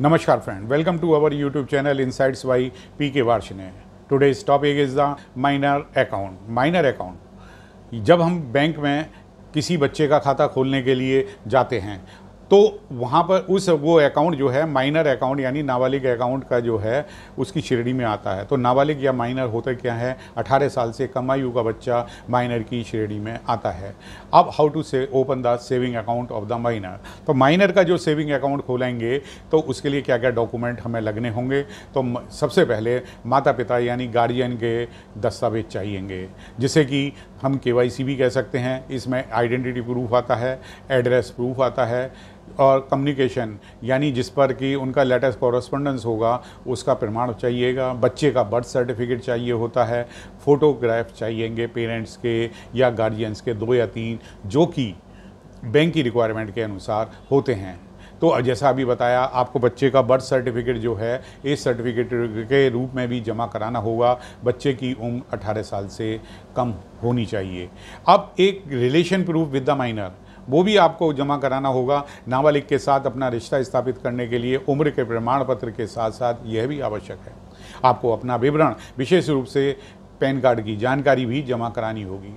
नमस्कार friend welcome to our YouTube channel in insights Y P के Varsh Varshney today's topic is the minor account minor account जब हम bank में किसी बच्चे का खाता खोलने के लिए जाते हैं तो वहाँ पर उस वो अकाउंट जो है माइनर अकाउंट यानी नाबालिग अकाउंट का जो है उसकी श्रेणी में आता है तो नाबालिग या माइनर होता क्या है 18 साल से कम आयु का बच्चा माइनर की श्रेणी में आता है अब हाउ टू से open the saving account of the minor तो माइनर का जो सेविंग अकाउंट खोलेंगे तो उसके लिए क्या क्या डॉक्यूमेंट हमें लगने होंगे तो सबसे पहले माता पिता यानी गार्जियन के दस्तावेज चाहिएंगे जिसे कि हम के भी कह सकते हैं इसमें आइडेंटिटी प्रूफ आता है एड्रेस प्रूफ आता है और कम्युनिकेशन यानी जिस पर कि उनका लेटेस्ट कॉरस्पोंडेंस होगा उसका प्रमाण चाहिएगा बच्चे का बर्थ सर्टिफिकेट चाहिए होता है फ़ोटोग्राफ चाहिएंगे पेरेंट्स के या गार्जियंस के दो या तीन जो कि बैंक की रिक्वायरमेंट के अनुसार होते हैं तो जैसा अभी बताया आपको बच्चे का बर्थ सर्टिफिकेट जो है इस सर्टिफिकेट के रूप में भी जमा कराना होगा बच्चे की उम्र 18 साल से कम होनी चाहिए अब एक relation proof with the minor वो भी आपको जमा कराना होगा नाबालिग के साथ अपना रिश्ता स्थापित करने के लिए उम्र के प्रमाण पत्र के साथ साथ यह भी आवश्यक है आपको अपना विवरण विशेष रूप से पैन कार्ड की जानकारी भी जमा करानी होगी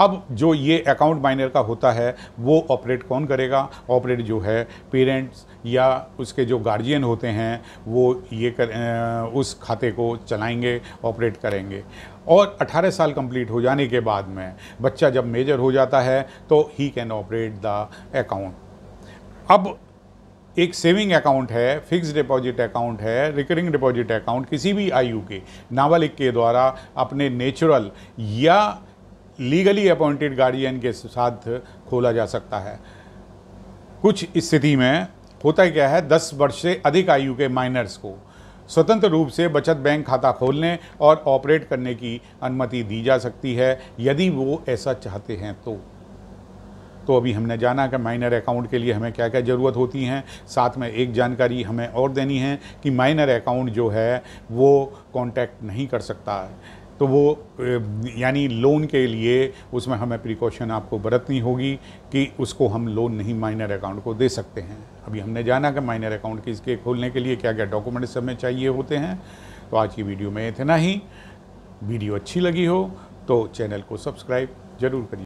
अब जो ये अकाउंट माइनर का होता है वो ऑपरेट कौन करेगा ऑपरेट जो है पेरेंट्स या उसके जो गार्जियन होते हैं वो ये कर उस खाते को चलाएंगे ऑपरेट करेंगे और 18 साल कंप्लीट हो जाने के बाद में बच्चा जब मेजर हो जाता है तो he can operate the account अब एक सेविंग अकाउंट है फिक्स डिपॉजिट अकाउंट है रिकरिंग डिपॉजिट अकाउंट किसी भी आयु के नाबालिग के द्वारा अपने नेचुरल या लीगली अपॉइंटेड गार्डियन के साथ खोला जा सकता है कुछ स्थिति में होता क्या है दस वर्ष से अधिक आयु के माइनर्स को स्वतंत्र रूप से बचत बैंक खाता खोलने और ऑपरेट करने की अनुमति दी जा सकती है यदि वो ऐसा चाहते हैं तो तो अभी हमने जाना कि माइनर अकाउंट के लिए हमें क्या क्या ज़रूरत होती हैं साथ में एक जानकारी हमें और देनी है कि माइनर अकाउंट जो है वो कांटेक्ट नहीं कर सकता है तो वो यानी लोन के लिए उसमें हमें प्रिकॉशन आपको बरतनी होगी कि उसको हम लोन नहीं माइनर अकाउंट को दे सकते हैं अभी हमने जाना कि माइनर अकाउंट किसके खोलने के लिए क्या क्या डॉक्यूमेंट्स हमें चाहिए होते हैं तो आज की वीडियो में इतना ही वीडियो अच्छी लगी हो तो चैनल को सब्सक्राइब ज़रूर करिए